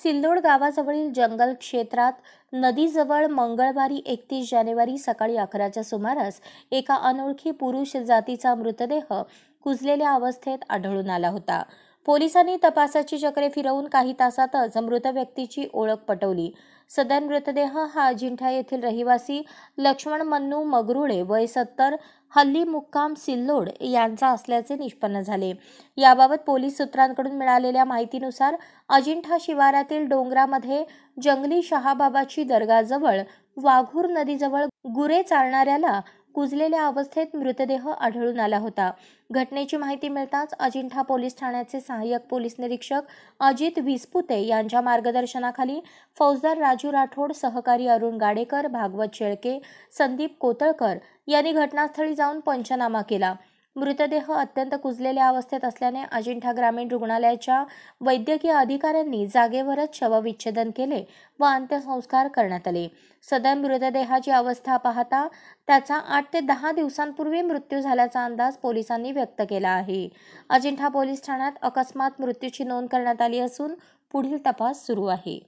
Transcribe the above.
सिल्लोड गावाजवळील जंगल क्षेत्रात नदीजवळ मंगळवारी एकतीस जानेवारी सकाळी अकराच्या सुमारास एका अनोळखी पुरुष जातीचा मृतदेह कुजलेल्या अवस्थेत आढळून आला होता पोलिसांनी तपासाची चक्रे फिरवून काही तासातच मृत व्यक्तीची ओळख पटवली सदर मृतदेह हा अजिंठा येथील रहिवासी लक्ष्मण मन्नू मगरुळे वय सत्तर हल्ली मुक्काम सिल्लोड यांचा असल्याचे निष्पन्न झाले याबाबत पोलीस सूत्रांकडून मिळालेल्या माहितीनुसार अजिंठा शिवारातील डोंगरामध्ये जंगली शहाबाबाची दर्गाजवळ वाघूर नदीजवळ गुरे चालणाऱ्याला कुजलेल्या अवस्थेत मृतदेह आढळून आला होता घटनेची माहिती मिळताच अजिंठा पोलीस ठाण्याचे सहाय्यक पोलीस निरीक्षक अजित विस्पुते यांच्या मार्गदर्शनाखाली फौजदार राजू राठोड सहकारी अरुण गाडेकर भागवत शेळके संदीप कोतळकर यांनी घटनास्थळी जाऊन पंचनामा केला मृतदेह अत्यंत कुजलेल्या अवस्थेत असल्याने अजिंठा ग्रामीण रुग्णालयाच्या वैद्यकीय अधिकाऱ्यांनी जागेवरच शवविच्छेदन केले व अंत्यसंस्कार करण्यात आले सदन मृतदेहाची अवस्था पाहता त्याचा आठ ते दहा दिवसांपूर्वी मृत्यू झाल्याचा अंदाज पोलिसांनी व्यक्त केला आहे अजिंठा पोलीस ठाण्यात अकस्मात मृत्यूची नोंद करण्यात आली असून पुढील तपास सुरू आहे